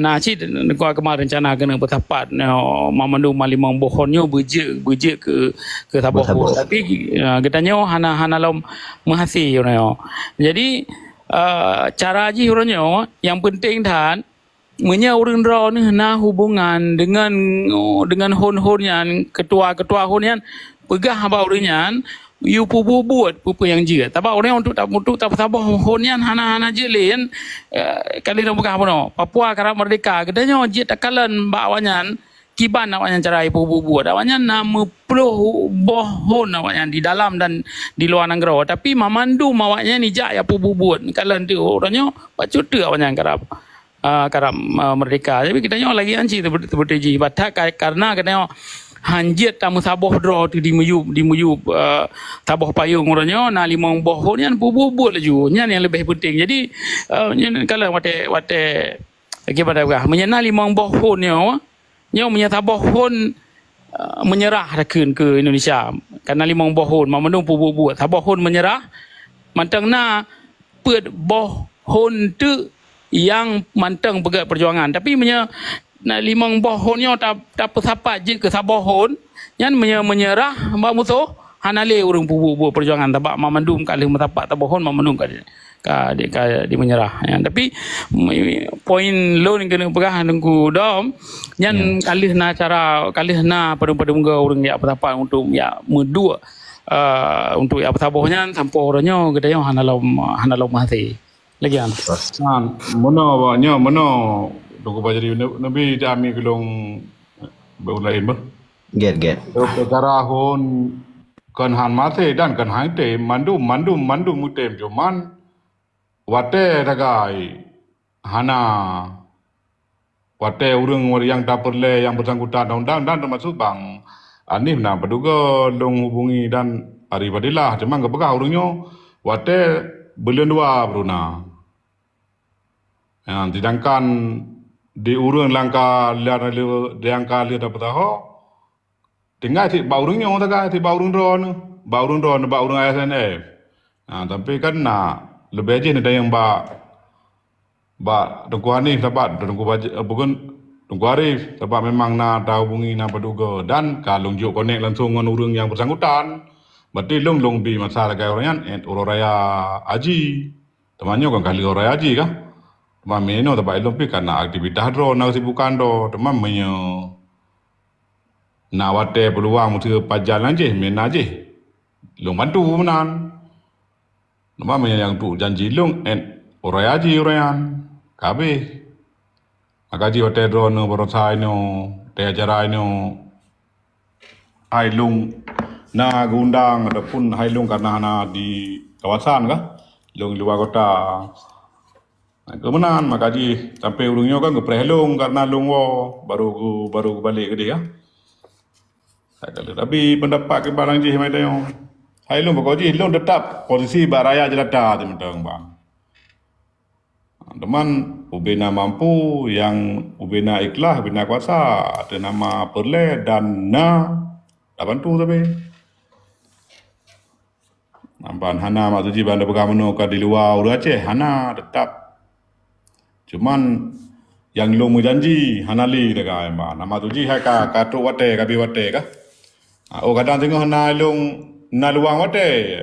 Nah, cik nak ke mana rencana kena bertapat no mamandu malimang bohonnya beje beje ke ke tapak Tapi kita uh, oh, hana hana lom menghasi you Jadi ah, cara aji urunyo yang penting dan Menya orang raw ni hana hubungan dengan oh, dengan hon-hon ketua-ketua hon yang pegah apa urunyan you pupu buat pupu yang jiga. Tapi orang untuk tak mutu tak tabah honian hana hana je jilin kan? eh, kali nak buka apa Papua kerap merdeka. kita Kedanya jit takalan bawanyan kiban nak wanyan cara ibu ibu buat. Awanya nama puluh bohon awanya di dalam dan di luar negara. Tapi mamandu mawanya ni jak ya ibu buat. tu orang orangnya macut tu awanya kerap ah, kerap ah, merdeka. Tapi kita nyawa lagi anci tu betul betul je. jadi. Karena kita nyawa hanjet tamu sabah dro tu di meyub di meyub uh, tabah payung urangnya na lima boh ni an bubut laju nya yang lebih penting jadi uh, kalau wate wate lagi pada gua menyana lima boh hon nya nya menya tabah hon uh, menyerah dah kun ke Indonesia karena lima boh hon mamandung bubut tabah hon menyerah manteng na peut boh hon tu yang manteng pegat perjuangan tapi menya na limang bohon yo tap tap sapa je ke sabohon yan menyerah ba muso hanale urung bubu bu perjuangan tabak mamandum kali matapak tabohon mamandum kali ka di ka di menyerah ya tapi mm, poin lo ning kena pegah dengku dom yan ya. kali na cara kali na pada pada muga urung ya apa untuk ya medua uh, untuk ya tabohnya sampo urunyo gedayo hanalom hanalom mati lagi an. Mana awak ni? Mana Dokter Bajari Nabi dia ambil gelong eh, berulain ber. Get get. Dokter Zara hon kan han mate dan kan han te mandu mandu mandu mutem jo wate ragai hana wate urung ur yang tak perle yang bersangkutan dan dan dan termasuk bang anif nak berduga dong hubungi dan hari badilah cuma kebuka urungnya wate belian dua bruna yang didangkan ဒီဥရင်လင်္ကာလာလဒင်္ကာလေတပတာဟောတင်ငါတိဘောက်ရင်းညောင်းတကတိဘောက်ရင်းရောနဘောက်ရင်းရောနဘောက်ရင်းအဆန်အဲအာတပိကနာလဘဲကျင်းတဲ့ယံဘာဘာတကွာနေတပတ်တကွာဘုကန်တကွာရေးတပတ်မမန်းနာတောက်ဘုံကြီးနာပဒုကဒန်ကာလုံကျုကနေလန်ဆုံငနူရင်းညံပစံကူတန်မတိလုံလုံဘီမဆာလကဲရောညံအန်အိုရိုရယာအာဂျီတမညောကန်ကလီရောရယာအာဂျီကมาเมนโอตบายลงพิกันนะอักทีบิดา์โรนักสิบุคันโดมาเมยนาวัดเตปรัวมุทืปัจจานันจิเมนาจิลงบรรทุกนานนมาเมยยังตูจันจิลงเอ็นอุรยาจิโอุรยานคาบีอากาจิวัดเตโรนบรสไนโนเตจารายโนไฮลุงนากุนดังเดพุนไฮลุงกันนานาดีกวาดซานก็ลงลูกวากตา Ha, kemenan maka di sampai urungnya kan ke prehlong karena lungwa baru ku baru ku balik ke dia ya. tak ada lah. tapi pendapat ke barang jih mai tayong hai lung bagoji lung tetap posisi baraya je lata di mentang bang ha, teman ubina mampu yang ubina ikhlas ubina kuasa ada nama perle dan na dah tu tapi Nampak Hana maksudnya bandar pegawai menunggu di luar Uru Aceh. Hana tetap cuman yang lu mau janji hanali dega emba nama tu jih ka ka wate ka bi wate ka ha, o oh, kadang dang tengah lu lung naluang wate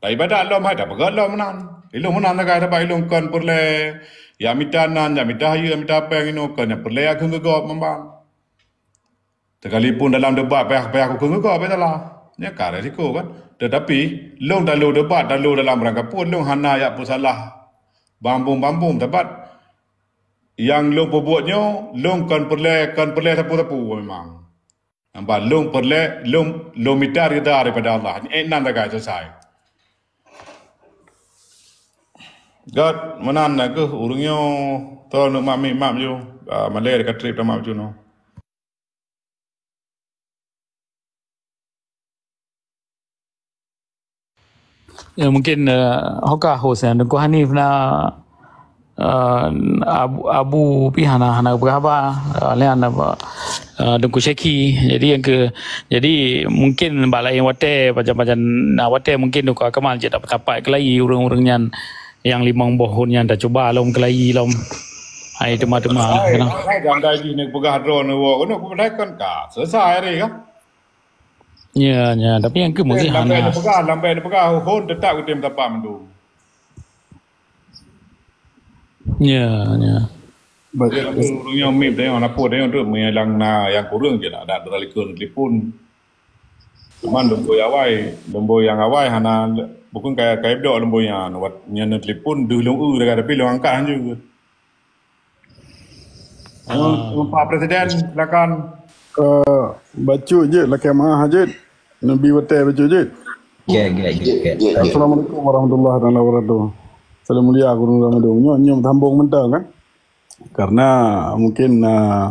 tapi pada lo mai dah pegal lo menan ilo menan lah dega ada bai lu kan perle ya mita nan ya mita hiu, ya mita apa yang ino kan ya perle ya kungu gop membang Sekalipun dalam debat, payah-payah aku kena kau, betul lah. Ini kan kan. Tetapi, long dalam debat, dalam dalam rangka pun, long hana yang pun salah. Bambung-bambung, tepat yang lu perbuatnya lu kan perle kan perle tapu tapu memang nampak lu perle lu lu mitar kita daripada Allah ni enam dah kaya saya God menan nak ke urungnya tu nak ah, mami mam yo malay dekat trip tu mam ya, no mungkin uh, hokah hos yang nak kau hanif nak uh, Abu pi hana ah, hana berapa ale ah, hana ba dengku seki jadi yang ke jadi mungkin balai yang wate macam-macam na wate mungkin duka kemal je dapat apa kelai urang-urang yang yang limang bohon yang dah cuba lom kelai lom ai tu mata mah kena jangan dai ni pegah drone wo kena ku dai kan ka selesai ari ka ya ya tapi yang ke mungkin hana lambai pegah lambai pegah hon tetap ku tim tapam tu Yeah, yeah. But yeah, aku rungnya mim dia orang apa dia untuk menghilang na yang kurang je nak dak dalam ikut telefon. Cuma lembu yang awai, lembu yang awai. hana bukan kayak kayak dia lembu er ah. yang buat nyanyi telefon dulu lembu dekat tapi lembu angkat hanya. Uh, Pak Presiden, silakan. Uh, baca je, lakian mahal je. Nabi Wattah baca je. Ya, ya, ya. Assalamualaikum warahmatullahi wabarakatuh sala mulia yaago nu dama dem ñoo ñoom tam bokku mën mungkin na ah,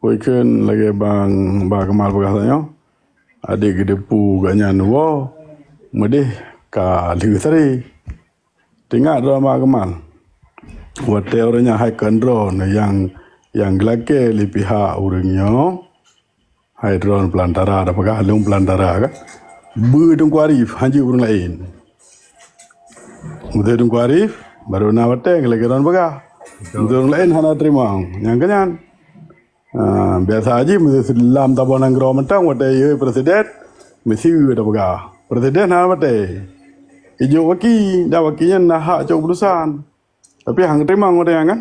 koy ken lagi bang ba kamal bu gasa ñoo ade gi de pu gañan wo mu de ka li tari te nga do yang yang glake li piha urang ñoo hay drone plantara da pagal un plantara ga kan? bu de ko lain Mudah Mudahin kuari, baru nak bete, kalau kita orang baga, mudahin lain hana terima. Yang ke yang, ah, biasa aja, mesti silam tabo nang grow Orang bete iu presiden, mesti iu bete baga. Presiden hana bete, iju waki, dah wakinya nak hak cakup perusahaan, tapi hang terima orang yang kan?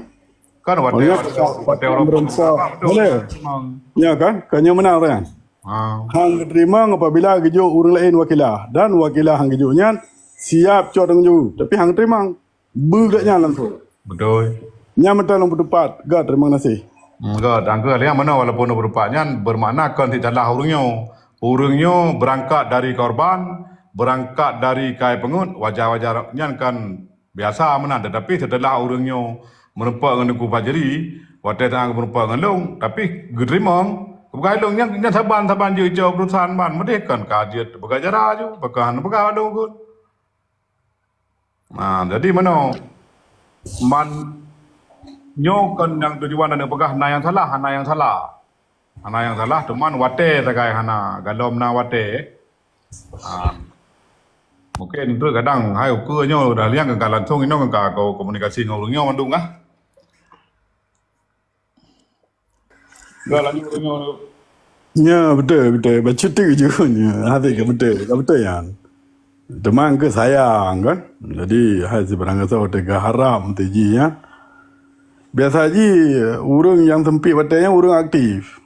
Kan bete oh, ya. orang berusaha, boleh? Ya kan, kanya mana orang? Ah. Hang terima apabila iju orang lain wakilah dan wakilah hang ijunya siap cuak dengan Tapi hang terima bergaknya langsung. Betul. Nyam mata lompat tepat. Gak terima nasi. Hmm, gak, angka lihat mana walaupun berupaknya bermakna kan tidak lah urung Urungnya berangkat dari korban, berangkat dari kai pengut, wajah-wajahnya kan biasa mana. Tetapi setelah urung urungnya menempat dengan kubah pajeri, waktu itu aku dengan long, tapi terima Bukan dong yang yang saban saban jauh jauh perusahaan ban mereka kan kajet jarak aja bekerja bekerja dong kan. Nah, ha, jadi mana man nyokan yang tujuan dan apakah na yang salah, hana yang salah. Hana yang salah teman wate sakai hana galom na wate. Ha. Mungkin tu kadang hai ke nyo dah liang ke langsung ino ka ko komunikasi ngau nyo mandung ah. Dah lanjut nyo. Ya betul betul baca tu je nyo. Ha betul betul betul yang. Demang ke sayang kan. Jadi hai si berangasa otak ke haram tu ji ya. Biasa ji urung yang sempit batanya urung aktif.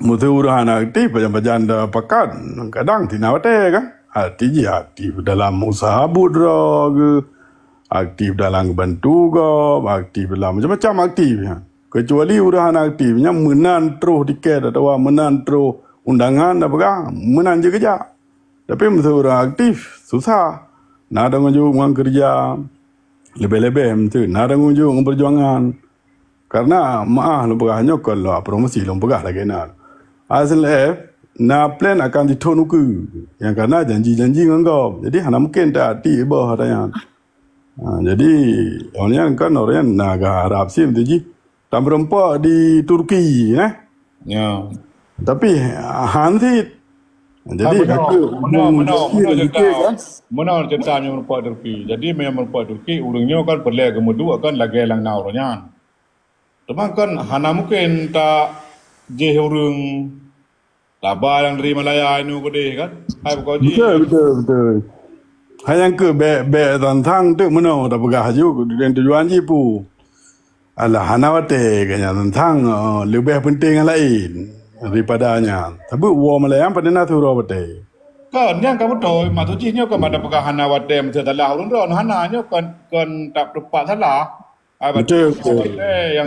Mesti urung anak aktif macam-macam dah pakat. Kadang tina batanya kan. Hati ji aktif dalam usaha budra ke. Aktif dalam bantu ke. Aktif dalam macam-macam aktif ya. Kecuali urung anak aktifnya menantro tiket atau lah, menantro undangan apa kan. Menantro kejap. Tapi masa orang aktif, susah. Nak tanggungjawab dengan kerja, lebih-lebih macam tu. Nak tanggungjawab dengan perjuangan. Karena maaf, lu hanya kalau promosi lu pegah lagi nak. Hasil F, nak plan akan ditonu ke. Yang karena janji-janji dengan kau. Jadi, hana mungkin tak hati, bah, katanya. Ha, jadi, orangnya kan orangnya nak agak harap sih, tu je. Tak di Turki, eh. Ya. Yeah. Tapi, hansit jadi ha, benar, benar, benar, benar, cerita, kan? benar cerita yang merupakan Turki. Jadi yang merupakan Turki, orangnya kan boleh kemudu akan lagi lang na orangnya. Cuma kan hana mungkin tak jeh orang laba yang dari Malaya ini kode kan? Hai bukan jeh. Betul, betul, betul. Hai yang ke be be tentang tu mana tak pegah juga dengan tujuan jipu. Alah hana wate kenyataan tentang oh, lebih penting yang lain. อริปดาญาทบุวอมเลยอันเป็นนาทุโรบเตก็เนี่ยกับตัวมาทุจริงเนี่ยก็มาดับกับฮานาวัดเดมเจอแต่ละรุ่นรอนฮานาเนี่ยกันกันตับตุปะทัลละไอ้แบบเจ้าเจ้า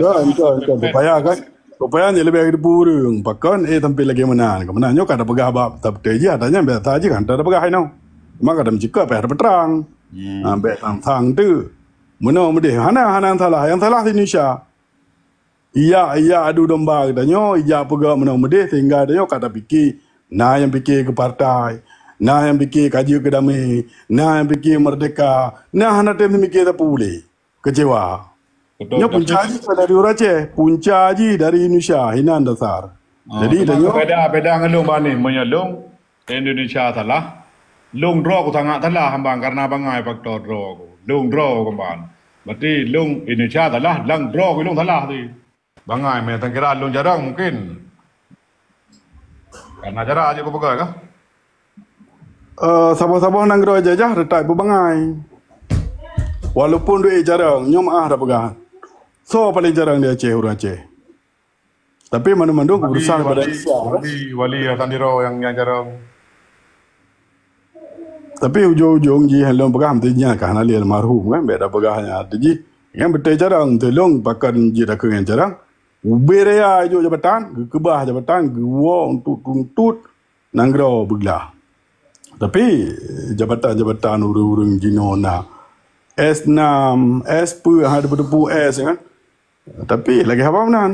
เจ้าเจ้าเจ้าตุปะยากันตุปะยานี่เลยไปกับปูรุงปักกันเอทำเป็นเล็กมันนานก็มันนานเนี่ยกับดับกับบับตับเตจิอาตานี่แบบท้าจิกันตับดับกับไอ้น้องมากระดมจิกก็ไปรับตรังอ่าแบบทางทางตื้อมันเอาไม่ได้ฮานาฮานาทัลละยังทัลละที่นิชา ia ia adu domba katanya. ia pega menang medih sehingga katanya kata piki Na yang piki ke partai. Na yang piki kaji ke damai. Na yang piki merdeka. Na hana tem piki tak boleh. Kecewa. Ini punca haji dari orang Aceh. Punca haji dari Indonesia. Ini anda dasar. Ah, Jadi katanya. Beda, beda dengan lung bani. Menyelung Indonesia salah. Lung drog sangat salah hambang. Karena bangai faktor drog. Lung drog kembang. Berarti lung Indonesia salah. Lung drog lung salah tu. Bangai main tang kira alun jarang mungkin. Karena jarak aja kau pegang kah? Ya? Eh uh, sabar-sabar nang gerak aja jah retai bebangai. Walaupun duit jarang, nyom ah dah pegang. So paling jarang dia Aceh urang Aceh. Tapi mana-mana aku berusaha wali, pada Aceh. Ya. Wali, wali Hasan Diro yang, yang jarang. Tapi ujung-ujung ji halon pegang tu nya kan ali almarhum kan beda pegahnya tu ji. Yang betul jarang tolong pakan ji dak kan jarang. Ubir ya ajo jabatan, kebah jabatan, gua untuk kuntut nanggro begla. Tapi jabatan-jabatan urung-urung jino na s enam, S10 ada betul-betul S ha, ya kan. Tapi lagi apa menan?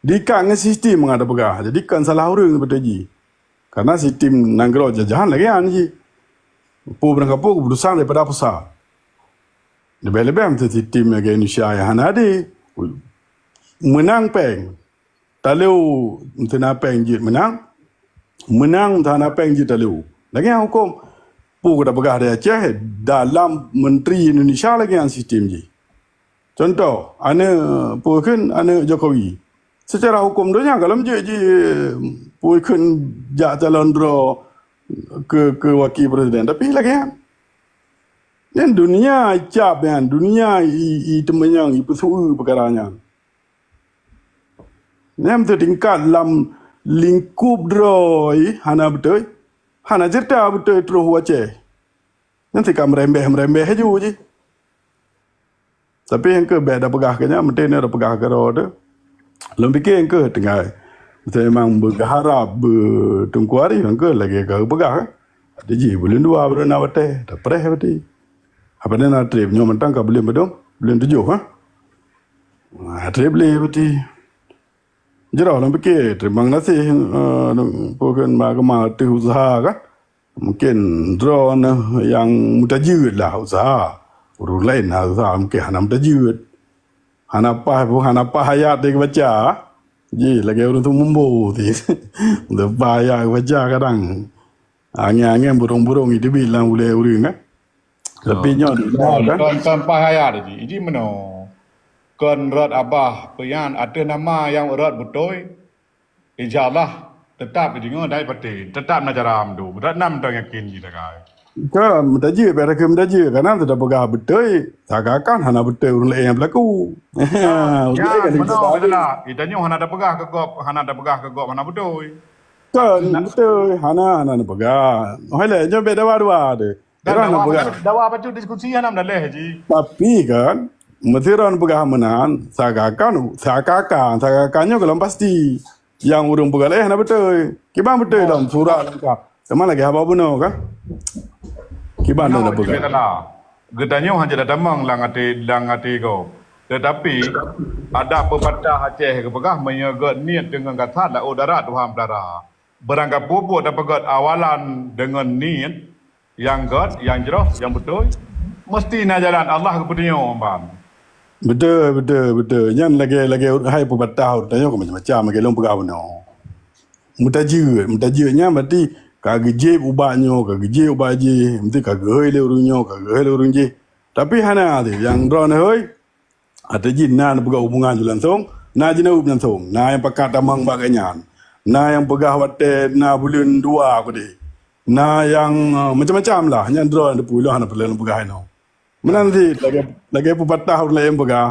Dikak dengan sistem mengada pegah. Jadi kan salah orang seperti ini. Karena sistem nanggro jajahan lagi kan ha, ini. Pu berangkapu keputusan daripada pusat. Lebih-lebih sistem yang Indonesia yang ada menang peng. Taliu tena peng jit menang. Menang tena peng jit taliu. Lagi hukum. Pu kita pegah dari Aceh. Eh, dalam Menteri Indonesia lagi yang sistem je. Contoh. ane puakun ane Jokowi. Secara hukum dunia Kalau macam je. Puakun jak calon ke, ke wakil presiden. Tapi lagi yang. Dan dunia cap yang dunia i i temenyang i pesuru perkara yang nem tu ting kat lam ling kub droi hana btoi hana jerta btoi tro hua che nem ti kam rembe hem rembe he ju ji tapi yang ke beda pegah kenya mesti ada pegah ke road lebih ke yang ke tengah saya memang berharap bertungkuari yang ke lagi ke pegah ada ji boleh dua baru nak bete tak pernah bete apa ni nak trip nyaman tangkap boleh bedong boleh tujuh ha trip boleh đi. ยจะเราลองไปเกตบางนาซีพวกกันมาก็มาติหุ่นซากะมันเกินดรอนยังมุดจืดละหุ่นซารุ่นเล่นหุ่นซามันเกะหันมุดจืดหันอัปไปพวกหันอัปไปหายาเด็กบัจจายี่แล้วอกรู้ทุ่มบูดีเดี๋ยวไปยาบัจจากระดังอ่างเงี้ยเงี้ยบุรงบุรงอีที่บิลแล้วเลยอุริงะแต่ปีนยอดอนต่อนไปหายาเด็กีที่มโน kon rot abah peyan ada nama yang rot butoi. insyaallah tetap dengo dai pati tetap najaram du rot nam tong yakin ji dagai ka mutaji be rek mutaji kana tetap baga betoi sagakan hana betoi urun yang berlaku ya betul itanyo hana da pegah ke gop hana da pegah ke gop hana butoi? kan betul hana hana da pegah oi le nyo be da waru ade Dah nak apa tu diskusi yang nam dah leh ji. Tapi kan, Mesiran menan, sakakan, sakakan, sakakannya kalau pasti. Yang urung pegal eh, nak betul. Kibang betul dalam surat. Cuma lagi apa pun kan? Kibang lah. dah nak pegal. Getanyo hanya dah damang lang ati lang kau. Tetapi ada pepatah Aceh ke pegah menyegat niat dengan kata la udara Tuhan pelara. Berangkat bubu dan pegat awalan dengan niat yang gad yang jeroh yang betul mesti najalan Allah kepada nyo umpam. Betul, betul, betul. Jangan lagi lagi hai pembatah tanya macam macam-macam lagi long pegawai ni. Oh. Mutajir, mutajirnya berarti kagak je ubahnya, kagak je ubah je, mesti kagak hai le urunya, kagak hai le urun je. Tapi hana tu yang drone ni hoi. Ada jin nan pegawai hubungan tu langsung, na jin hub langsung, na yang pakat tamang baganya. Na yang pegawai wate, na bulan dua aku ni. Na yang uh, macam-macam lah, yang drone tu pulau hana pelan pegawai ni. Menanti. Ah, lagi lagi pun patah pun lain ah. pega.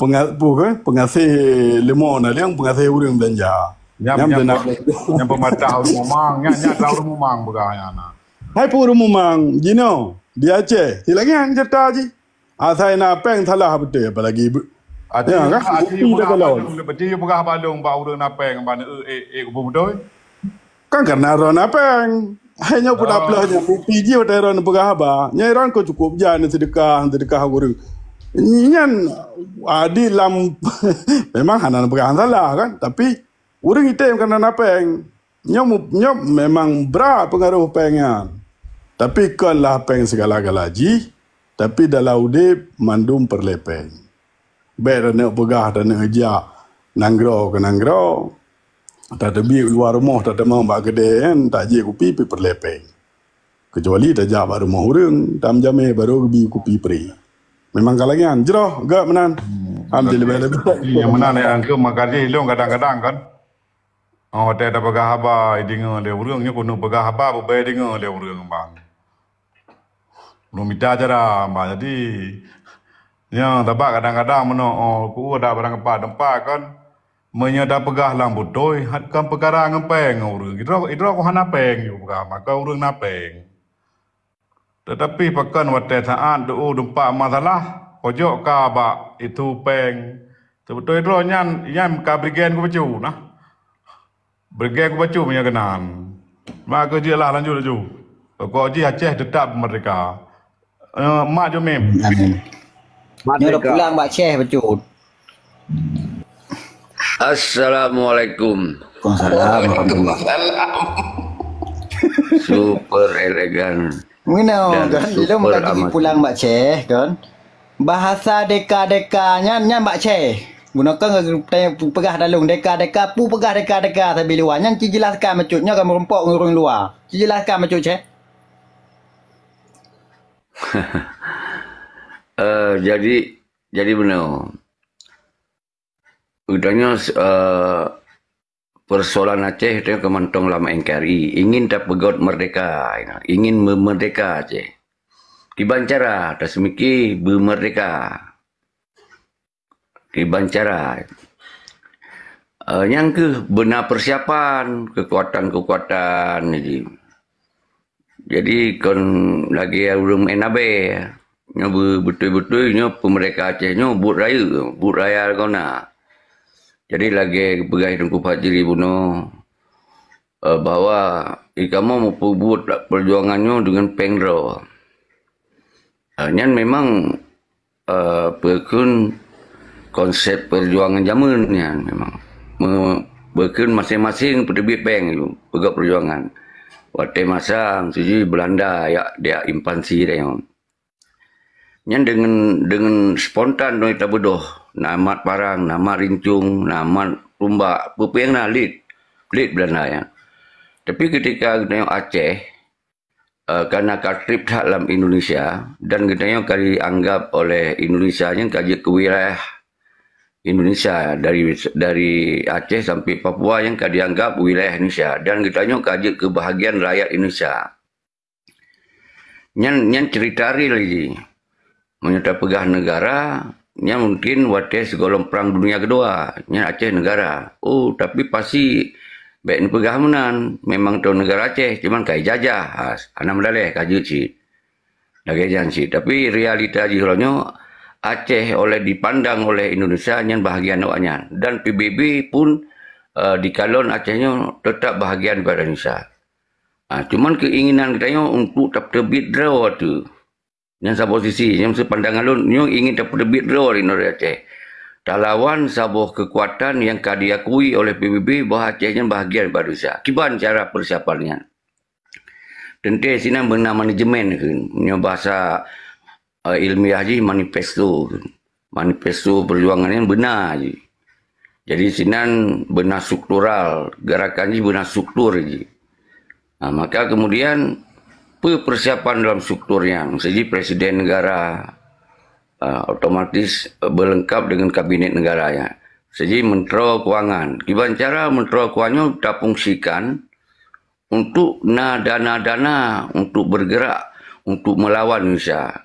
Pengapa ke? Pengasih limau nak liang, pengasih urung denja. Yang yang nak yang pematah rumang, yang yang tahu rumang pega yang Hai pun rumang, jino di Aceh. Si yang cerita aji. Asal ah, nak peng salah betul ya, apalagi ibu. Ada yang kan? Ibu dah kalau. Betul ibu kah balung bau urung nak peng, bana eh eh ibu betul. Kan karena rona peng, hanya pun dah pelah je PG pada orang nampak apa ni orang kau cukup je ni sedekah sedekah guru ni kan adi lam memang hana nampak apa salah kan tapi orang kita yang kena apa yang nyam nyam memang berat pengaruh pengen tapi kan lah peng segala galaji tapi dalam udip mandum perlepeng Baik dan nak pegah dan nak hijau. Nanggro ke nanggro. Tak ada biar luar rumah, tak ada mahu bak gede kan, tak je kupi pi perlepeng. Kecuali tak jak bak rumah orang, tam jame baru bi kupi pri. Memang kalau kan jeroh ga menan. Hmm. Ambil lebih lebih. Yang menan yang ke makasih lu kadang-kadang kan. Oh, tak ada pegah haba, dengar dia orang, ni kena pegah haba, berbaik dengar dia orang, bang. Belum minta je dah, bang. Jadi, yang tak kadang-kadang, mana, oh, aku ada barang kepada tempat, kan menyedap pegah lampu doi hatkan perkara ngepeng urang itu itu aku hana peng juga maka urang na peng tetapi pekan wate saat do oh, dumpa masalah pojok ka itu peng sebetulnya itu yang yang ka brigen baju, pacu nah brigen ku pacu punya kenan maka dia lah lanjut laju ko ji aceh tetap merdeka uh, eh, mak jo mem mak pulang ba aceh pacu Assalamualaikum. Waalaikumsalam. super elegan. Minau kan, lu mau tadi pulang Mbak Ceh kan? Bahasa deka-dekanya nyam Mbak Ceh. Gunakan ke tanya pegah dalam deka-deka pu pegah deka-deka tapi luar nyam ci jelaskan macutnya kan ngurung luar. Ci jelaskan Ceh. Eh, jadi jadi benar. Udahnya uh, persoalan Aceh dia kementong lama NKRI ingin tak pegawai merdeka, ingin memerdeka Aceh. Kibancara tak semiki bermerdeka. Kibancara. Uh, eh, yang ke benar persiapan kekuatan-kekuatan jadi. Jadi kon lagi urung enabe, ya. nyobu betul-betulnya betul pemerdeka Acehnya buat raya, buat raya kau nak. Jadi lagi pegawai hidung ku fajiri bunuh. Uh, eh, bahawa ikamu mempubut perjuangannya dengan pengro. Hanya eh, uh, memang uh, berkun konsep perjuangan zaman ya, memang. Berkun masing-masing lebih peng itu, pegang perjuangan. Waktu masa suci Belanda ya dia impansi dia. Nyan dengan dengan spontan no kita bodoh. namat parang, nama rincung, nama rumbak, pupiang yang nah, lead, lead Belanda ya. Tapi ketika kita Aceh, uh, karena katrip dalam Indonesia dan kita kali anggap oleh Indonesia yang kaji ke wilayah Indonesia dari dari Aceh sampai Papua yang kaji anggap wilayah Indonesia dan kita kaji kebahagiaan rakyat Indonesia. Nyan, nyan cerita lagi. Menyata pegah negara, Ini mungkin wadah segolong perang dunia kedua. Ini Aceh negara. Oh, tapi pasti baik ini pegahamunan. Memang tu negara Aceh. Cuman kaya jajah. Ha, anak mendalih, kajut sih. Lagi jangan sih. Tapi realita jihlonyo, Aceh oleh dipandang oleh Indonesia yang bahagian awaknya. Dan PBB pun uh, di kalon Acehnya tetap bahagian pada Indonesia. Ah cuman keinginan kita untuk tetap terbit draw tu. Yang sabo sisi, yang pandangan lu, nyu ingin dapat lebih draw di Nor Aceh. Lawan sabo kekuatan yang kadiakui oleh PBB bahawa Acehnya bahagia baru sah. Kiban cara persiapannya. Tentu sini benar manajemen kan, bahasa uh, ilmiah ji manifesto, kan. manifesto perjuangan yang benar ji. Jadi sinan benar struktural, gerakan ji benar struktur Nah, ha, maka kemudian persiapan dalam strukturnya. Misalnya presiden negara uh, otomatis uh, berlengkap dengan kabinet negara ya. Jadi Menteri Keuangan. Gimana cara Menteri Keuangan kita fungsikan untuk na dana-dana untuk bergerak untuk melawan Indonesia.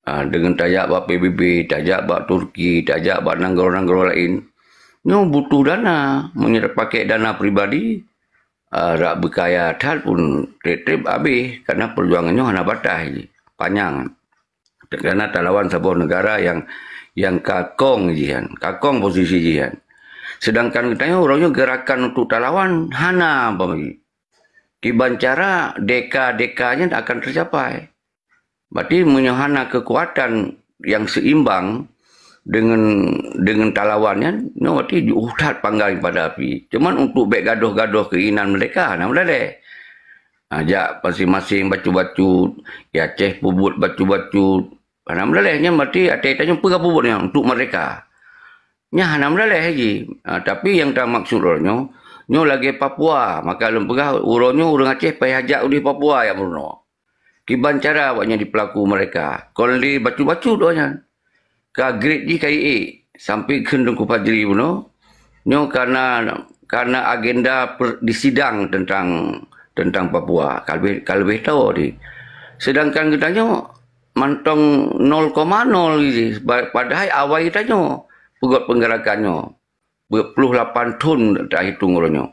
Uh, dengan tajak bak PBB, tajak bak Turki, tajak bak nanggoro-nanggoro lain. Ini butuh dana, menyerap pakai dana pribadi, uh, rak berkaya dah pun trip-trip habis kerana perjuangannya hanya batas panjang kerana tak lawan sebuah negara yang yang kakong jian kakong posisi jian sedangkan kita yang orangnya gerakan untuk tak lawan hana bagi cara deka-dekanya tak akan tercapai berarti menyohana kekuatan yang seimbang dengan dengan talawannya no berarti ustaz panggil pada api cuman untuk baik gaduh-gaduh keinginan mereka nah boleh ajak masing-masing baca-baca ya ceh pubut baca-baca Anak meleleh ni mati atai tanya pura bubur ni untuk mereka. Nya anak meleleh lagi. Ah, tapi yang tak maksudnya, nyo, lagi Papua. Maka alam pegah uronyo urang Aceh pay ajak di Papua ya Bruno. Kiban cara awaknya di pelaku mereka. Kalau di bacu-bacu doanya ka grade ni kai e A sampai ke dong ku pajri nyo karena karena agenda per, di sidang tentang tentang Papua kalbe kalbe tau di sedangkan kita nyo mantong 0.0 padahal awal kita nyo pegot penggerakannya 28 tahun dah hitung urunnya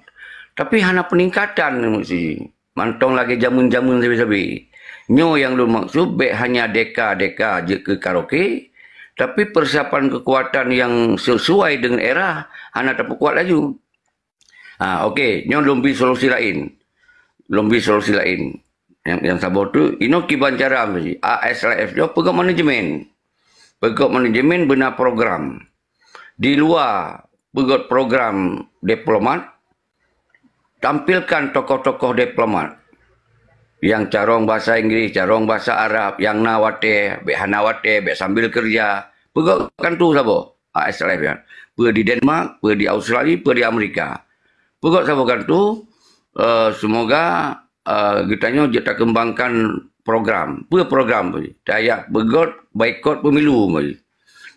tapi hana peningkatan mesti mantong lagi jamun-jamun sebi-sebi nyo yang lu maksud baik hanya deka-deka je ke karaoke tapi persiapan kekuatan yang sesuai dengan era, anak ha, tak kuat laju. Ha, Okey, nyong lombi solusi lain. Lombi solusi lain. Yang yang sabar tu, ino kiban cara mesti. ASLF lah, dia pegak manajemen. Pegak manajemen benar program. Di luar pegak program diplomat, tampilkan tokoh-tokoh diplomat yang carong bahasa Inggeris, carong bahasa Arab, yang nawate, be nawate, be sambil kerja. Pergi kan tu sabo. Ah, ya. Pergi di Denmark, pergi di Australia, pergi di Amerika. Pergi sabo kan tu. Uh, semoga uh, kita nyo kita kembangkan program. Pergi program pergi. Daya begot baikot pemilu pergi.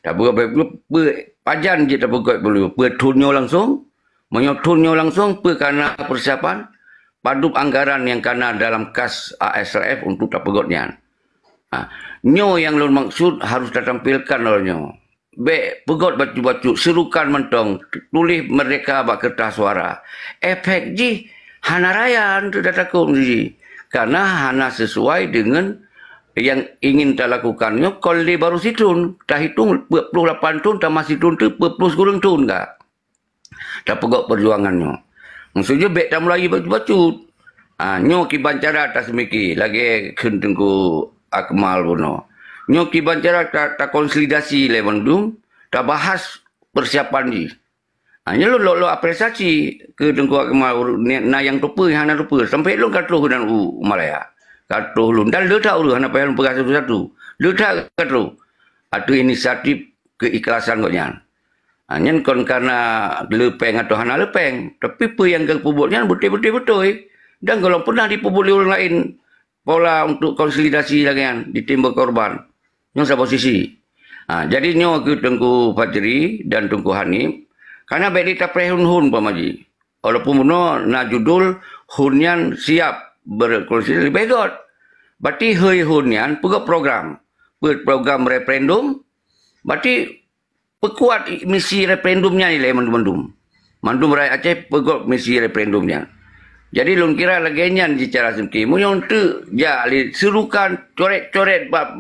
Tak pergi pergi pergi pajan kita pergi pemilu. Pergi tunyo langsung. Menyo tunyo langsung pergi karena persiapan padup anggaran yang kena dalam kas ASRF untuk tak pegotnya. Ha. Nyo yang lu maksud harus ditampilkan oleh nyo. B pegot baju-baju serukan mentong tulis mereka bak kertas suara. Efek ji hana raya untuk datang ji. Karena hana sesuai dengan yang ingin lakukan lakukannya kalau dia baru situn tak hitung 48 tun tak masih tun tu 40 sekurang tun tak tak pegawai perjuangannya Maksudnya beg tak mulai baca-baca. Ha, nyoki bancara atas miki. Lagi kentengku akmal puno. Nyoki bancara tak ta konsolidasi lewan dung. Tak bahas persiapan ni. Hanya lo lo lo apresiasi ke tengku akmal na yang tupu yang nak tupu sampai lo kat tuh dan u malaya. Kat tuh lo dah letak lo hana payah lo satu satu. Letak kat tuh. Atu inisiatif keikhlasan kau jangan. Hanya kon karena lepeng atau hana lepeng. Tapi apa yang kau pebutnya betul-betul betul. Eh. Dan kalau pernah dipebuli orang lain. Pola untuk konsolidasi dengan ditimba korban. Yang sama sisi. Ha, jadi nyo aku tengku Fajri dan tengku Hanif. Karena baik dia tak hun-hun Pak Maji. Walaupun no, nak judul hunian siap berkonsolidasi lebih baik. Berarti hui hunian pun program. Program referendum. Berarti perkuat misi referendumnya ni lah mandum-mandum. Mandum rakyat Aceh perkuat misi referendumnya. Jadi lu kira lagi nyan di cara sungki. Munyong tu jali serukan coret-coret ba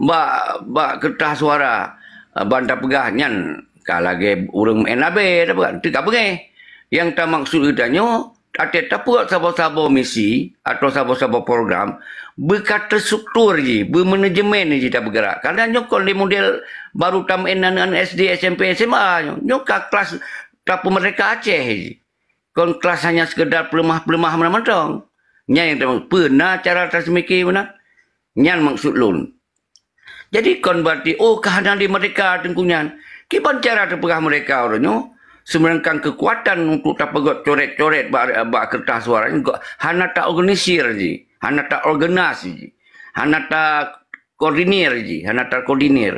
ba ba kertas suara eh, bandar pegah nyan kalau lagi urang NAB dah bukan. Tu apa Yang tak maksud itu nyo ate tapuak sabo-sabo misi atau sabo-sabo program berkata struktur je, bermanajemen je tak bergerak. Kadang nyokol di model baru tam enan SD, SMP, SMA, nyokol kelas tak pun mereka Aceh je. Kon kelas hanya sekedar pelemah-pelemah mana dong. Nyai yang tahu, pernah cara tersemikir mana? Nyai maksud lun. Jadi kon berarti, oh kehadiran di mereka tengkunyan. Kipan cara terpegah mereka orangnya? Semerangkan kekuatan untuk tak pegot coret-coret bak, bak kertas suaranya. Hana tak organisir je. Hana tak organize je. Hana tak koordinir je. Hana tak koordinir.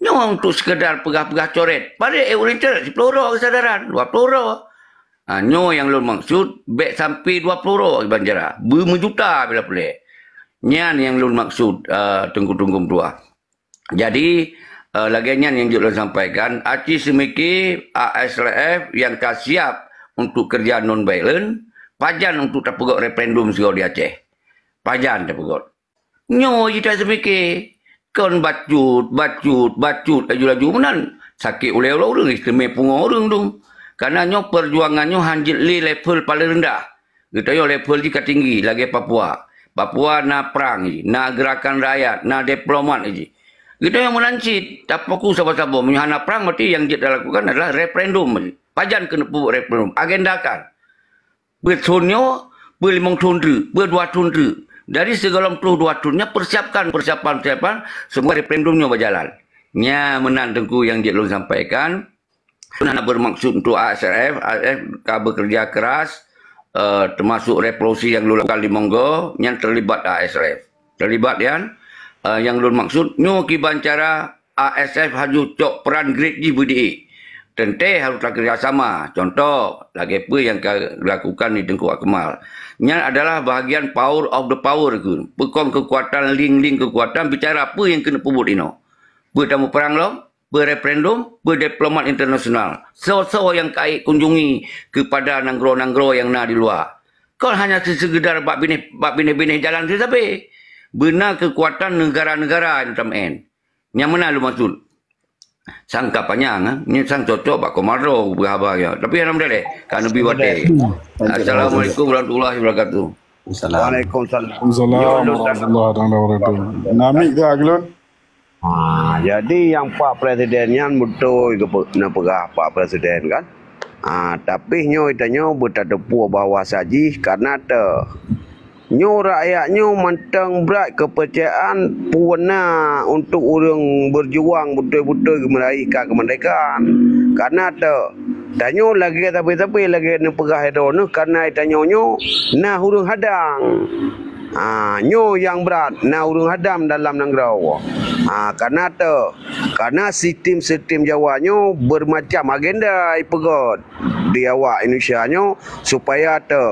Nyong tu sekedar pegah-pegah coret. Pada eh, orang cerit, si peloro kesadaran. Dua peloro. Ha, nyong yang lo maksud, bek sampai dua puluh peloro di banjara. Berma juta bila boleh. Nyan yang lo maksud, uh, tunggu-tunggu tua. Jadi, uh, lagi nyan yang juga sampaikan, Aci Semiki, ASLF yang tak siap untuk kerja non-violent, pajan untuk tak pegawai referendum segala di Aceh. ปายานแต่ปรากฏโง่ยี่ใจสมิเกก่อนบัดจูดบัดจูดบัดจูดอายุระยุมนั้นสักเกอเลวเราเรื่องอิสเมปุงเรื่องดุมกันนั้นโง่ perjuangan โง่หันจิตลีเลเพลพัลเรนดาคือตัวโง่เลเพลที่กัดทิ้งกี่ลากีปาปัวปาปัวน่าปรังจีน่ากระการรายาน่าดิปโลมันจีคือตัวโง่มันนั้นจีตับปกุสับสับบ่มีหันน่าปรังมันที่ยังจิตได้ลักกันนั่นละเรเพนดุมจีปายานคือหนุ่มเรเพนดุมอันดักันเปิดโซนโง่เปิดมองทุนรือเปิดวัดทุนรือ dari segala dua turnya persiapkan persiapan persiapan semua referendumnya berjalan. Nya menang tengku yang dia belum sampaikan. Pernah bermaksud untuk ASRF, ASRF bekerja keras uh, termasuk revolusi yang lakukan kali Monggo yang terlibat ASRF. Terlibat ya. Uh, yang belum maksud, nyu kibancara ASF haju cok peran Great di budi. Tentu harus kerjasama. Contoh, lagi apa yang dilakukan di Tengku Akmal. Ini adalah bahagian power of the power tu. Pekom kekuatan, link-link kekuatan, bicara apa yang kena pebut ini. Bertemu perang lah, bereferendum, berdiplomat internasional. So-so yang kait kunjungi kepada nanggro-nanggro yang nak di luar. Kau hanya sesegedar bak binih, bak binih, binih jalan tu tapi. Benar kekuatan negara-negara yang -negara, Yang mana lu maksud? sang kapanyang eh. ni sang cocok Pak komaro berapa ya tapi anak muda deh kan lebih wadai hmm. assalamualaikum warahmatullahi wabarakatuh Assalamualaikum warahmatullahi wabarakatuh. Nami ke Aglon? Ha, jadi yang Pak Presiden yang betul itu nak Pak Presiden kan? Ha, tapi nyo itu nyo betul tu bawah saji karena ter nyu rakyat nyu menteng berat kepercayaan puwena untuk orang berjuang betul-betul meraihkan kemerdekaan. Karena tu, tanyo lagi tapi-tapi lagi ni pegah itu. Karena tanyo nyu, nah hurung hadang ha, nyo yang berat na urung hadam dalam nanggrau ha, karena tu karena sistem sistem Jawa nyo bermacam agenda ipegot di awak Indonesia nyo supaya tu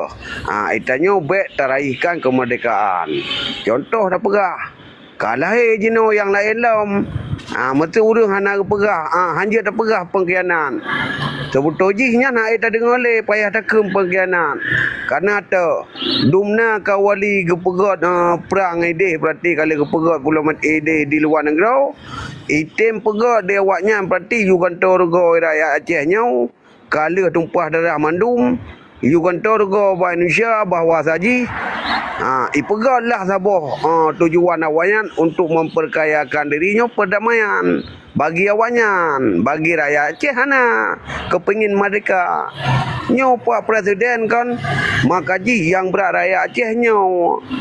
ha, itanyo be teraihkan kemerdekaan contoh dah pegah kalah jino yang lain lom Ah ha, mata urang hana pegah, ah hanja tak pegah pengkhianat. Sebutojihnya nak ayat dengar le payah tak kem pengkhianat. Karena tu dumna kawali gepegot uh, ha, perang ide berarti kali gepegot pulau mat ide di luar negara. Item pegot dia waknya berarti juga tergoy rakyat Aceh nyau. Kala tumpah darah mandum, You kan tahu juga bahawa Indonesia bahawa saji ha, Ipegalah sabo ha, tujuan awanyan untuk memperkayakan dirinya perdamaian bagi awanyan, bagi rakyat cehana kepingin mereka Pak presiden kan makaji yang berat rakyat Aceh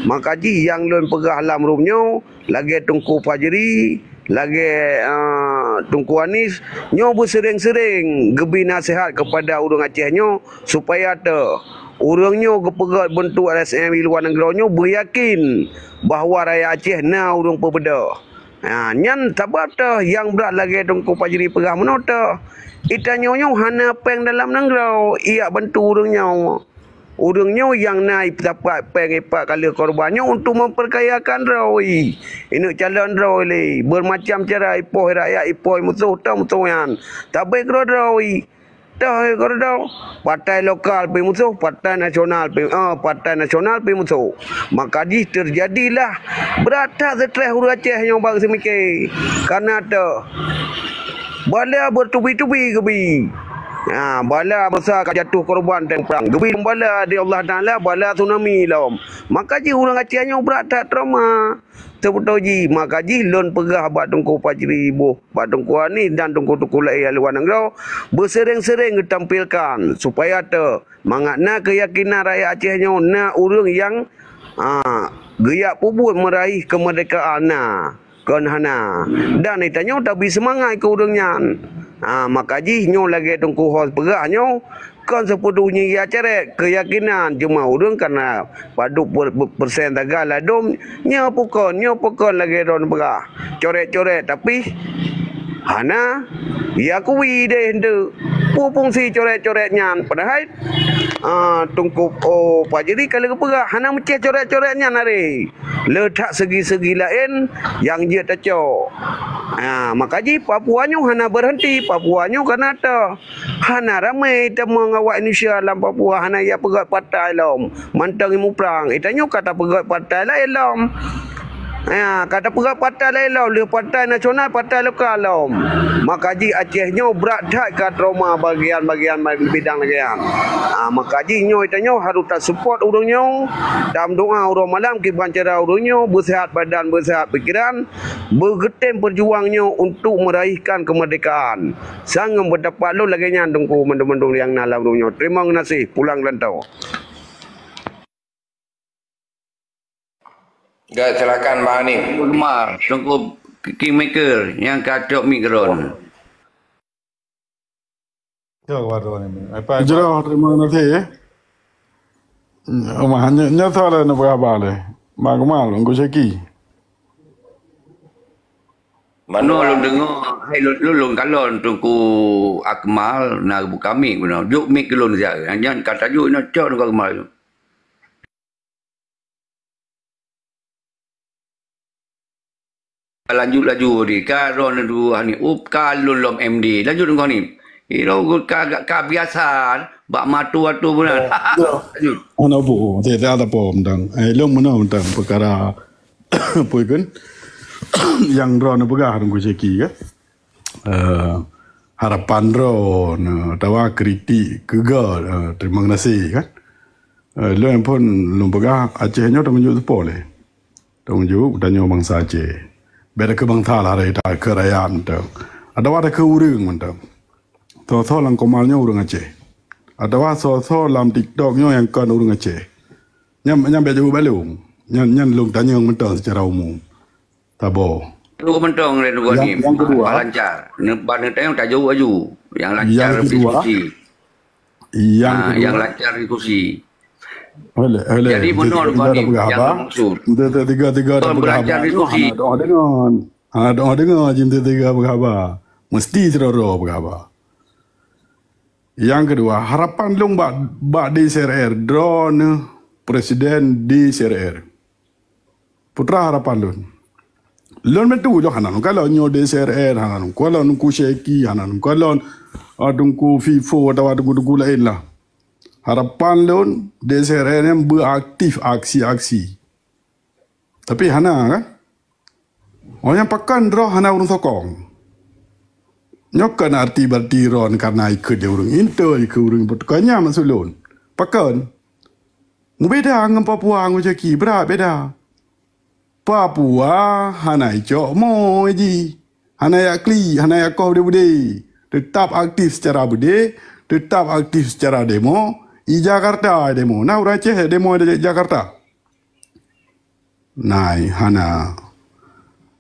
makaji yang lun pegah dalam rumnya lagi tungku fajri lagi uh, Tunku Anis nyo bersering-sering gebi nasihat kepada urang Aceh nyo supaya ada urang nyo gepegat bentuk di luar negara nyo beryakin bahawa rakyat Aceh na urang pebeda. Ha nyan tabat yang berat lagi Tunku Pajiri pegah menota. Itanyo nyo hana peng dalam negara ia bentuk urang nyo. Orangnya yang naik dapat pengepak kala korbannya untuk memperkayakan rawi. Ini calon rawi le. Bermacam cara ipoh rakyat, ipoh musuh, tak musuh yang. Tak baik kera rawi. Tak baik kera tau. Partai lokal pun musuh, partai nasional pun uh, ah, partai nasional pun musuh. Maka di terjadilah beratak setelah huru Aceh yang bagi semikir. Karena tak. Balai bertubi-tubi kebi. Ha, bala besar kat jatuh korban dan perang. Gebi bala di Allah Ta'ala, bala tsunami lawam. Maka je orang acianya berat tak trauma. Sebetul je, maka je lon pegah buat tungku pajri ibu. Buat tungku ni dan tungku tungku lai aluan anggau. Bersering-sering ditampilkan. Supaya te mangatna keyakinan rakyat acianya na orang yang ha, geyak pubut meraih kemerdekaan na. Kan hana. Dan ni tanya, tapi semangat ke orangnya. Ha, maka ji nyo lagi tungku hos perah nyo kan sepatutnya ia ceret keyakinan cuma udung karena padu persen tegal ladum nyo pukon nyo pukon lagi ron perah coret-coret tapi hana ia kuwi deh ndu pupung si coret-coret nyan padahal Ah, ha, tungku oh, pak. Jadi kalau kepera, hana mecah coret-coretnya nari. ledak segi-segi lain yang dia tercok. Ah, ha, makaji ji Papuanya hana berhenti, Papuanya kan kerana ta. Hana ramai teman awak Indonesia dalam Papua hana ya pegat patah lom. Mantang imu perang. Itanya kata pegat patah lah elom. Ya, ha, kata pura patah lain lah. Boleh patah nasional, patah lokal lah. Makaji Acehnya berat dah ke trauma bagian-bagian bidang lagi. Ya. Ha, maka makaji nyo itu nyo harus tak support urung nyo. Dalam doa urung malam, kita bancara urung nyo. Bersihat badan, bersehat pikiran. bergetem perjuang nyo untuk meraihkan kemerdekaan. Sangat berdapat lo lagi nyandung ku mendung-mendung yang nalam urung nyo. Terima kasih. Pulang lantau. Gak celakan Pak Ani. Umar, tunggu kingmaker yang kacau mikron. Ya, wartawan ini. Apa? Jadi terima kasih ya. Umar, hanya nyata lah nak berapa le? Magmal, tunggu seki. Mana lu dengar? Hai lu lu lu kalon tunggu Akmal nak bukami, mik guna. Juk mik lu ni siapa? Yang kata juk nak cok nak Akmal lanjut laju di karon du ani up kalun lom MD lanjut ngoh ni iro ka kagak biasa bak matu atu bun lanjut ono bu de da da po mdang ai eh, lom mano mdang perkara poikun yang ron buka harung ku ceki ya harapan ron tawa kritik gegal eh, terima kasih kan lom pun lom buka aceh nyot menuju tu pole Tunggu, tanya bangsa Aceh beraku bang thala hari itu keraya ente. Ada wadah ke uring ente. Tahu tahu lang komalnya uring aje. Ada wadah tahu tahu lang tiktoknya yang kan uring aje. Nyam nyam beraju belum. Nyam nyam lung tanya yang mentang secara umum. Tabo. Lu mentang ni dua ni. Yang kedua. Lancar. Nampak ni tanya tak aju. Yang lancar. Yang kedua. Ah, yang kedua. Yang lancar di kursi. Jadi menurut orang ni yang bermaksud. tiga tiga ada berhabar. Ah, doa dengar. dengan, ah, doa dengar dengan, tiga tiga berhabar. Mesti cerah berhabar. Yang kedua, harapan lu bak bak di CRR drone presiden di CRR. Putra harapan lu. Lu metu lu hanan kalau nyo di CRR hanan kalau nu ku sheki kalau adung ku FIFA atau adung ku lain lah harapan don DSRN yang beraktif aksi-aksi. Tapi Hana kan? Orang yang pakan roh Hana urung sokong. Nyokan arti berarti Ron karena ikut dia urung intel, ikut urung pertukannya masuk lon. Pakan. Mubeda dengan Papua dengan Jaki. Berat beda. Papua Hana ikut, mo eji. Hana yakli, Hana yakoh budi-budi. Tetap aktif secara budi, tetap aktif secara demo. Tetap aktif secara demo. I Jakarta demo. Nah, orang Aceh demo di Jakarta. Nah, hana.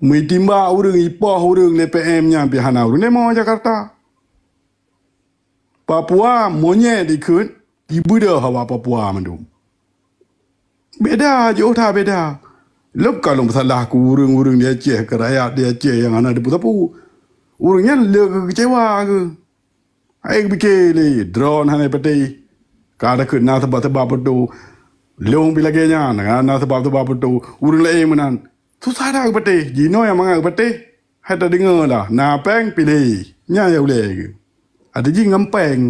Mui timba orang Ipoh orang DPM nya pi hana orang demo di Jakarta. Papua monye dikun ibu dah hawa Papua mandum. Beda je ota oh beda. Lep kalau masalah ku orang-orang di Aceh ke rakyat di yang anak di Putapu. urungnya lek kecewa ke. Aik bikin ni drone hanya petai. കാടക്ക് ഇന്നാത്ത പത്ത് ബാപ്പിട്ടു ലോം വിലകെ ഞാൻ അന്നാത്ത പത്ത് ബാപ്പിട്ടു ഉരുളേ മുനാൻ തുസാരാകട്ടെ ജിനോ എമങ്ങാകട്ടെ ഹെറ്റടിങ്ങോല നാ പേങ് പിലേ ഞാൻ എവിടെയേക്ക് അത് ജിങ്ങം പേങ്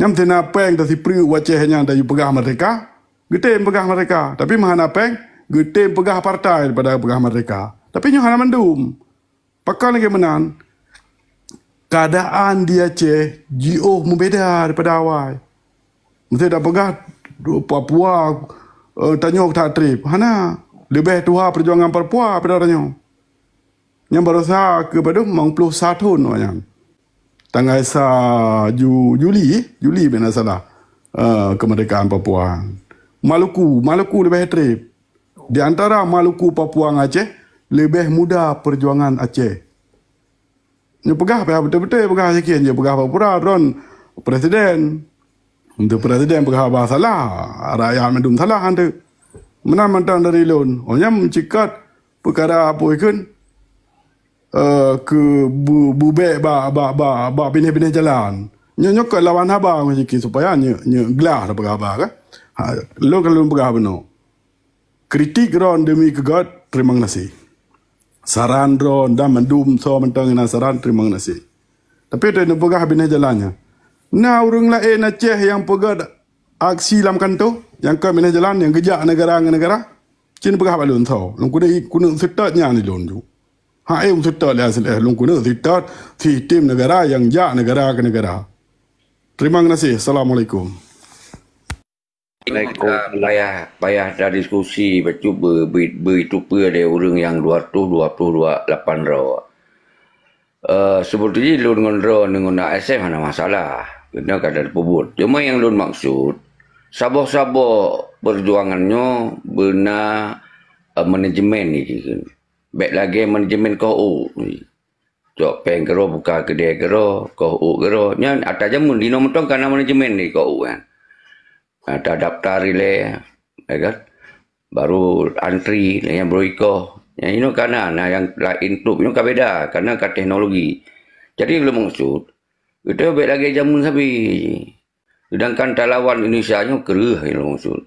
ഞാൻ തിന്ന പേങ് തസി പ്രി വച്ചേ ഞാൻ തയ്യു പുകാമറേക്ക ഗിട്ടേ പുകാമറേക്ക തപ്പി മഹാന പേങ് ഗിട്ടേ പുകാ പറട്ടായ പട പുകാമറേക്ക തപ്പി ഞാൻ മണ്ടും പക്കാനൊക്കെ മുനാൻ Keadaan dia ceh, jiuh membeda daripada awal. Mesti dah pegah Papua uh, tanya ke trip. Hana lebih tua perjuangan Papua pada tanya. Yang baru saya kepada mangplu satu nanya. Tanggal sa Ju, Juli Juli bila salah uh, kemerdekaan Papua. Maluku Maluku lebih trip. Di antara Maluku Papua Aceh lebih muda perjuangan Aceh. Yang pegah betul-betul pegah sikit. Yang pegah Papua, Ron, Presiden, untuk presiden berkhabar lah, Rakyat mendung salah anda. Mana mentang dari loan. Hanya mencikat perkara apa ikan. Uh, ke bu, bubek ba ba ba ba bini-bini jalan. Nyonya ke lawan habang Mencikin supaya nye nye gelah dah berkhabar ke. lo kalau berkhabar no. Kritik ron demi kegat terima kasih. Saran ron dan mendum so mentang saran terima kasih. Tapi dia nak berkhabar bini jalannya. Nah orang lah, eh na ceh yang pegat aksi lam kanto, yang kau mana jalan yang gejak negara dengan negara, cina pegah balik untuk. Lungku ni kuno sitat ni ani lonjo. Ha, eh sitat ni asli. Lungku ni sitat si tim negara yang ja negara dengan negara. Terima kasih. Assalamualaikum. Assalamualaikum. Layah, payah dah diskusi bercuba beritupa dia orang yang 228 rawak. Uh, seperti ini, lu dengan dengan ASM, mana masalah kena kada terpebut. Cuma yang lun maksud, sabar-sabar perjuangannya benar uh, manajemen ni Baik lagi manajemen kau ni. Cok peng kero buka kedai kero, kau u kero. ada atas jamun di nomor tong kena manajemen ni kau kan. Ada daftar rile, ya kan? Baru antri lah yang baru ikoh. Yang ini kena, nah yang lain tu, ini kau beda, kena kat teknologi. Jadi belum maksud, kita baik lagi jamun sapi. Sedangkan talawan Indonesia ni kerah yang langsung.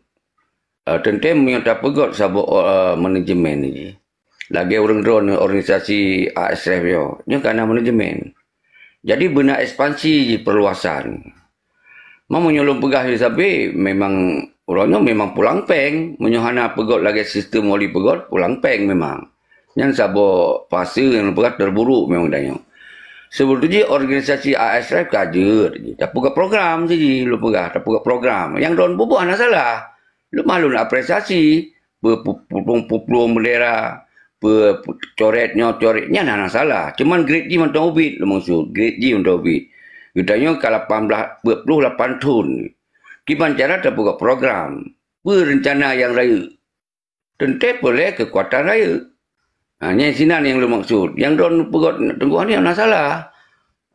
Uh, ah, Tentang yang tak pegat sahabat uh, manajemen ni. Lagi orang drone organisasi ASF ni. Ni kerana manajemen. Jadi benar ekspansi je perluasan. Mau menyolong pegah ni sapi memang orangnya memang pulang peng. Menyohana pegat lagi sistem oleh pegat pulang peng memang. Yang sahabat pasir yang pegat terburuk memang dah nyok. Sebetulnya tu je organisasi ASRF ke ada. Tak buka program saja. Lu pun tak buka program. Yang don bubuh anak salah. Lu malu nak apresiasi. Pupung-pupung bendera. Coretnya-coretnya anak, anak salah. Cuman grade G untuk ubit. Lu maksud. Grade G untuk ubit. Yudanya ke 18 tahun. Kipan cara tak buka program. Berencana yang raya. Tentu boleh kekuatan raya. Ha, yang yang lu maksud. Yang don pegot tengok ni yang salah.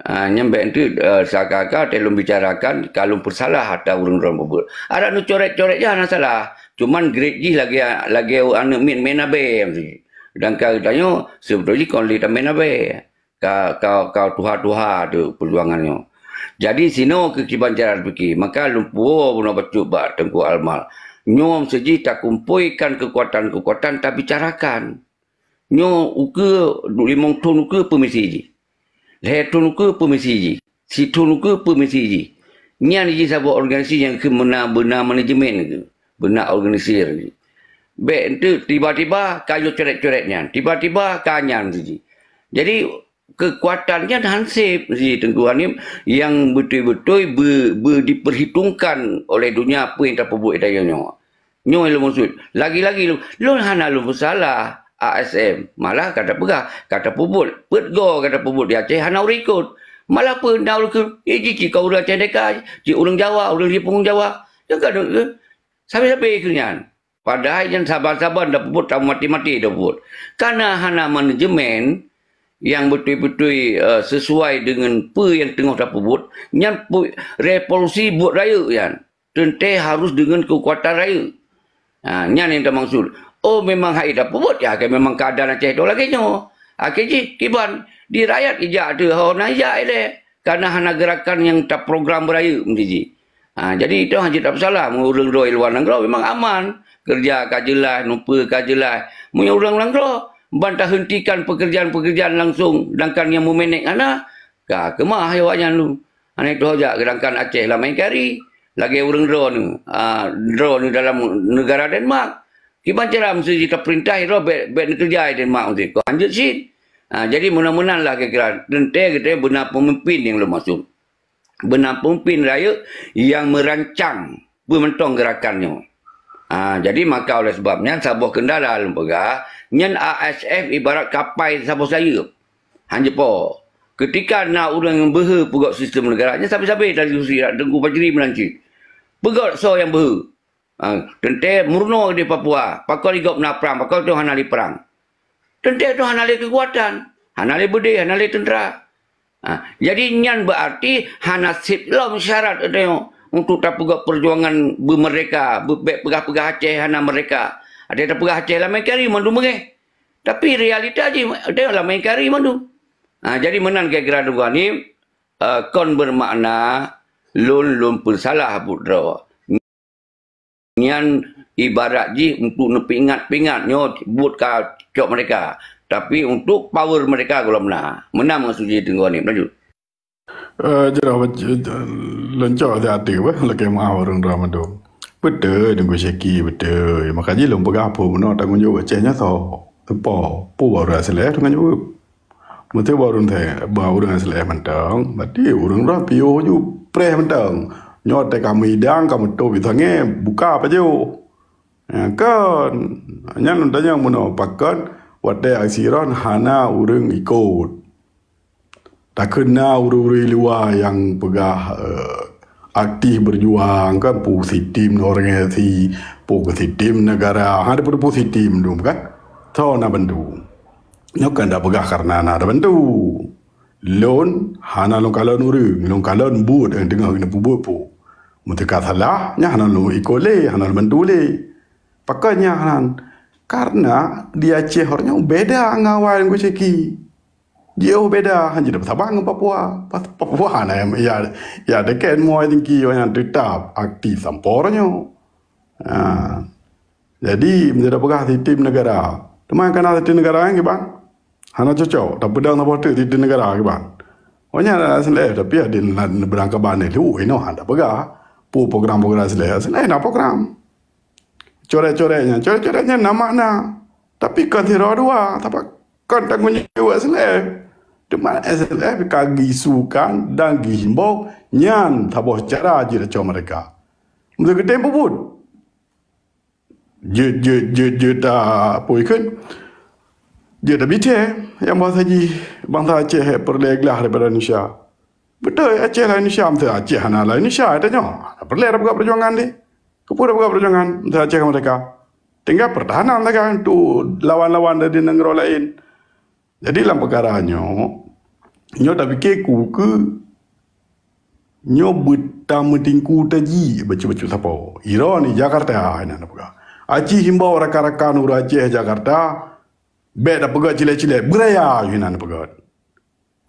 Ha, yang baik itu eh, sakaka telum bicarakan kalau bersalah ada urung don berbuat. Ada nu coret coret je nak salah. Cuma great lagi lagi anu min mena be. Dan kau tanya sebetulnya kau lihat mena be. Kau kau kau tuha tuha tu perjuangannya. Jadi sini sino kekiban cara pergi. Maka lumpuh pun apa cuba tengku almal. Nyom sejita kumpulkan kekuatan-kekuatan tak bicarakan nyo uke duk limong ton uke permisi ji leh ton uke permisi ji si ton uke permisi ji nyan ji sabo organisasi yang ke benar bena manajemen ke bena organisir ji be ente tiba-tiba kayu ceret-ceret nyan tiba-tiba kanyan ji jadi kekuatannya hansip si tengku hanim yang betul-betul diperhitungkan oleh dunia apa yang terpebuk itu nyo nyo lu maksud lagi-lagi lu lu hana lu bersalah ASM. Malah kata pegah. Kata pubut. Put kata pubut di Aceh. Hanau ikut. Malah apa? hanau ikut. Eh, cik kau udah Aceh deka. Cik ulang Jawa. Ulang dia punggung Jawa. Jangan kata. Eh. Sampai-sampai ikutnya. Padahal yang sabar-sabar dah pubut. Tak mati-mati dah pubut. Karena Hanau manajemen yang betul-betul uh, sesuai dengan apa yang tengah dah pubut. Yang pu- revolusi buat raya. Yang. Tentu harus dengan kekuatan raya. Ha, yang yang termaksud. maksud. Oh memang hak dah pebut. Ya ke memang keadaan Aceh itu lagi nyo. Akeji kiban di rakyat ija ada hawa naya ele. Karena hana gerakan yang tak program beraya mendiji. Ha, jadi itu hanya tak bersalah. Mengurang roh luar nanggro memang aman. Kerja kajelah, numpa kajelah. Mengurang nanggro. Bantah hentikan pekerjaan-pekerjaan langsung. Dangkan yang memenek ana. Ka kemah ya wanya lu. Ana ha, itu haja gerakan Aceh lah main kari. Lagi urang drone. Ha, drone dalam negara Denmark. Ki bancaram mesti jika perintah itu bet bet kerja itu mak mesti kau anjut sih. Ha, ah jadi munamunan lah kira tentu kita benar pemimpin yang lo masuk. Benar pemimpin raya yang merancang pementong gerakannya. Ah jadi maka oleh sebabnya sabuh kendala lah lembaga ah, nyen ASF ibarat kapai sabuh saya. Hanya po. Ketika nak orang yang berhe pegawai sistem negaranya sampai-sampai dari usia dengku pajeri menanti. Pegawai so yang berhe Ha, Tentu murno di Papua. Pakar ikut nak perang. Pakar tu hanali perang. Tentu tu hanali kekuatan. Hanali budi. Hanali tentera. Ha. Jadi nyan berarti hanasib lah syarat itu untuk tapuga perjuangan bu ha, mereka, bu ha, pegah-pegah Aceh hana mereka. Ada tapuga Aceh lah main kari mandu mengeh. Tapi realita aja ada lah main kari mandu. Ha, jadi menang kira gerak dua ni uh, eh, kon bermakna lun lun pun salah putra nian ibarat ji untuk nepingat-pingat nyo buat ka cok mereka tapi untuk power mereka kalau Mana mena mengasuji tengok ni melaju eh jero lah, eh, eh, lenco ada ati ba lagi mau orang ramadu Betul, dengan seki betul. Ya, Maka jadi lompat apa pun, orang tanggung jawab cahnya tu. Tepo, pula orang selesai tanggung jawab. Mesti baru nanti, baru orang selesai mentang. Mesti orang rapi, orang jauh pre mentang nyote kamu idanga mutobi thange buka apa jeo ya kan nya nun tanya muno pakkan wate asiron hana urung ikut takna uru ururi liwa yang pegah eh, aktif berjuang kan positif organisasi positif negara hari pun positif dum kan tho na bendu nyok kan da pega karena na bendu lon hana lon kalon uru lon kalon buat yang eh, tengah ini buat pu mesti kata lah nya hana lon ikole hana lon mentule pakanya hana, karena dia cehornya beda ngawal gue ceki dia oh beda han dapat apa bang Papua pas Papua hana ya ya ya dekat mau yang orang yang tetap aktif sampornya ah. jadi menjadi apa kah sistem negara Tumai kena lah sistem negara yang bang? Hana cocok, tak pedang tak potong di negara ke bang. Hanya ada lah, asli, tapi ada yang berangka bahan ini, orang ada pega. Pu program-program asli, asli ada program. Corek-coreknya, corek-coreknya nama na. Tapi kan tiada dua, tapi kan tak menyebut asli. Cuma asli, eh, kagi sukan dan gihimbau, nyan tak boleh cara jira cowok mereka. Mereka tempoh pun. Jut, jut, jut, jut, jut, jut, jut, dia dah bite yang bahasa Ji bangsa Aceh perlu gelah daripada Indonesia. Betul Aceh lah Indonesia mesti Aceh ana lah, lah Indonesia itu nyo. Perlu ada buka perjuangan ni. Kepu ada buka perjuangan mesti Aceh lah mereka. Tinggal perdana mereka lah tu lawan-lawan dari negara lain. Jadi dalam perkara nyo nyo tapi ke ku ke nyo buta mendingku taji baca-baca siapa. Iran ni Jakarta ana buka. Aceh himbau rakan-rakan ur Aceh Jakarta be da pegat cile cile beraya hinan pegat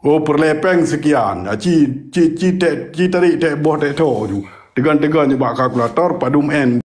oh perlepeng sekian ci ci ci te ci tari te boh te to tu tegan tegan kalkulator padum end.